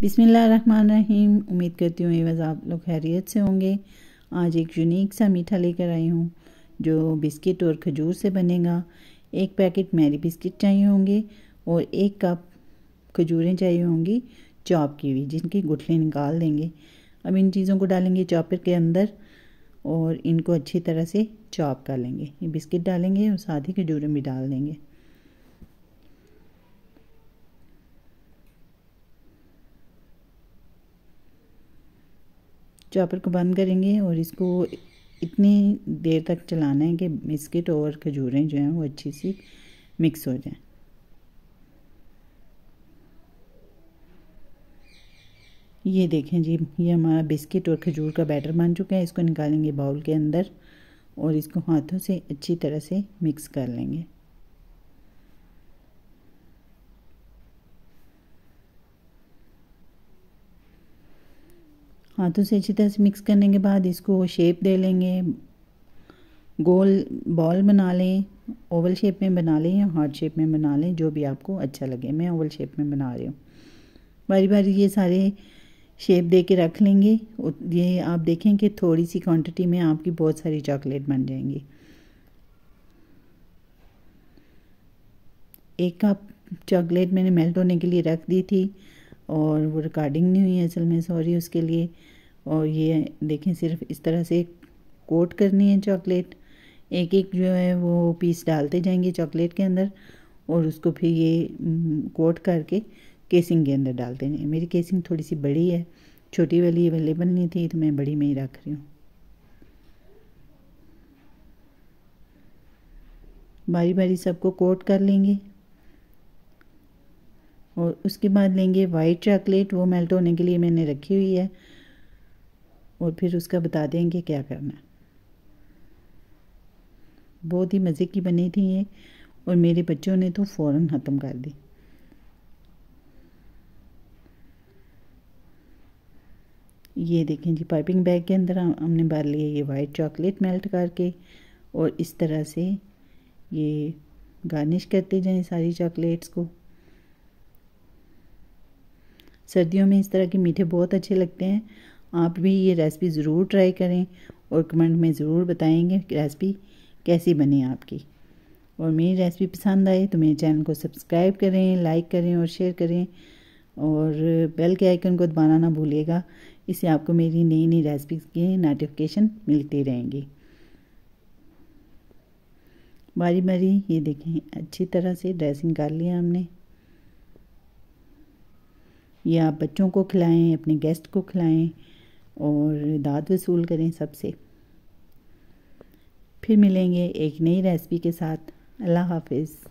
बिसमीम उम्मीद करती हूँ एवज़ आप लोग खैरियत से होंगे आज एक यूनिक सा मीठा लेकर आई हूँ जो बिस्किट और खजूर से बनेगा एक पैकेट मैरी बिस्किट चाहिए होंगे और एक कप खजूरें चाहिए होंगी चॉप की हुई जिनकी गुठले निकाल देंगे अब इन चीज़ों को डालेंगे चॉपर के अंदर और इनको अच्छी तरह से चॉप कर लेंगे ये बिस्किट डालेंगे और साथ ही खजूरें भी डाल देंगे चॉपर को बंद करेंगे और इसको इतनी देर तक चलाना है कि बिस्किट और खजूरें जो हैं वो अच्छी सी मिक्स हो जाएं ये देखें जी ये हमारा बिस्किट और खजूर का बैटर बन चुका है इसको निकालेंगे बाउल के अंदर और इसको हाथों से अच्छी तरह से मिक्स कर लेंगे हाथों से अच्छी तरह से मिक्स करने के बाद इसको शेप दे लेंगे गोल बॉल बना लें ओवल शेप में बना लें या हार्ट शेप में बना लें जो भी आपको अच्छा लगे मैं ओवल शेप में बना रही हूँ बारी बारी ये सारे शेप दे के रख लेंगे ये आप देखें कि थोड़ी सी क्वांटिटी में आपकी बहुत सारी चॉकलेट बन जाएंगी एक कप चॉकलेट मैंने मेल्ट होने के लिए रख दी थी और वो रिकॉर्डिंग नहीं हुई है असल में सॉरी उसके लिए और ये देखें सिर्फ इस तरह से कोट करनी है चॉकलेट एक एक जो है वो पीस डालते जाएंगे चॉकलेट के अंदर और उसको फिर ये हम्म, कोट करके केसिंग के अंदर डालते हैं मेरी केसिंग थोड़ी सी बड़ी है छोटी वाली अवेलेबल नहीं थी तो मैं बड़ी में ही रख रही हूँ बारी बारी सबको कोट कर लेंगे और उसके बाद लेंगे वाइट चॉकलेट वो मेल्ट होने के लिए मैंने रखी हुई है और फिर उसका बता देंगे क्या करना है बहुत ही मज़े की बनी थी ये और मेरे बच्चों ने तो फौरन ख़त्म कर दी ये देखें जी पाइपिंग बैग के अंदर हमने भर लिया ये वाइट चॉकलेट मेल्ट करके और इस तरह से ये गार्निश करते जाएं सारी चॉकलेट्स को सर्दियों में इस तरह के मीठे बहुत अच्छे लगते हैं आप भी ये रेसिपी ज़रूर ट्राई करें और कमेंट में ज़रूर बताएंगे रेसिपी कैसी बनी आपकी और मेरी रेसिपी पसंद आए तो मेरे चैनल को सब्सक्राइब करें लाइक करें और शेयर करें और बेल के आइकन को दबाना ना भूलिएगा इससे आपको मेरी नई नई रेसिपी के नोटिफिकेशन मिलती रहेंगी बारी बारी ये देखें अच्छी तरह से ड्रेसिंग कर लिया हमने या आप बच्चों को खिलाएं अपने गेस्ट को खिलाएं और दाद वसूल करें सबसे फिर मिलेंगे एक नई रेसिपी के साथ अल्लाह हाफिज़